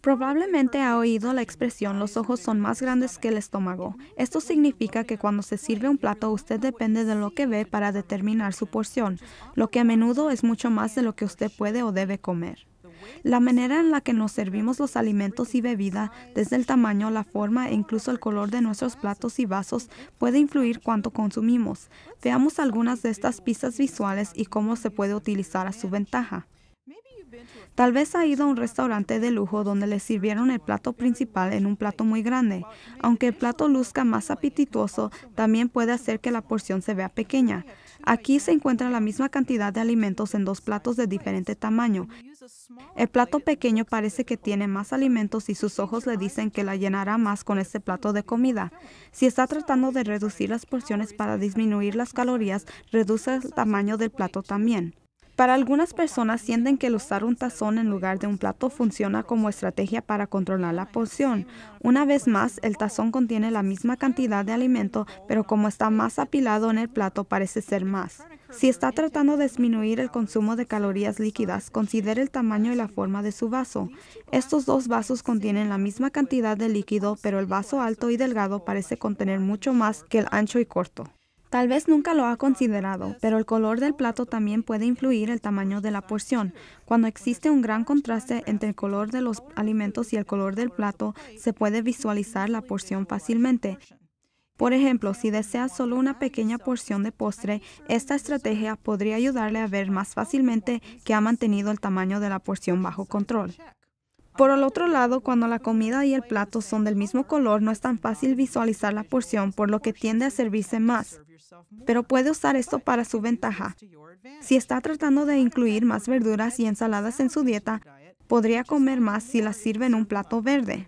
Probablemente ha oído la expresión los ojos son más grandes que el estómago. Esto significa que cuando se sirve un plato usted depende de lo que ve para determinar su porción, lo que a menudo es mucho más de lo que usted puede o debe comer. La manera en la que nos servimos los alimentos y bebida, desde el tamaño, la forma e incluso el color de nuestros platos y vasos, puede influir cuánto consumimos. Veamos algunas de estas pistas visuales y cómo se puede utilizar a su ventaja. Tal vez ha ido a un restaurante de lujo donde le sirvieron el plato principal en un plato muy grande. Aunque el plato luzca más apetitoso, también puede hacer que la porción se vea pequeña. Aquí se encuentra la misma cantidad de alimentos en dos platos de diferente tamaño. El plato pequeño parece que tiene más alimentos y sus ojos le dicen que la llenará más con este plato de comida. Si está tratando de reducir las porciones para disminuir las calorías, reduce el tamaño del plato también. Para algunas personas sienten que el usar un tazón en lugar de un plato funciona como estrategia para controlar la porción. Una vez más, el tazón contiene la misma cantidad de alimento, pero como está más apilado en el plato parece ser más. Si está tratando de disminuir el consumo de calorías líquidas, considere el tamaño y la forma de su vaso. Estos dos vasos contienen la misma cantidad de líquido, pero el vaso alto y delgado parece contener mucho más que el ancho y corto. Tal vez nunca lo ha considerado, pero el color del plato también puede influir el tamaño de la porción. Cuando existe un gran contraste entre el color de los alimentos y el color del plato, se puede visualizar la porción fácilmente. Por ejemplo, si desea solo una pequeña porción de postre, esta estrategia podría ayudarle a ver más fácilmente que ha mantenido el tamaño de la porción bajo control. Por el otro lado, cuando la comida y el plato son del mismo color, no es tan fácil visualizar la porción, por lo que tiende a servirse más pero puede usar esto para su ventaja. Si está tratando de incluir más verduras y ensaladas en su dieta, podría comer más si las sirve en un plato verde.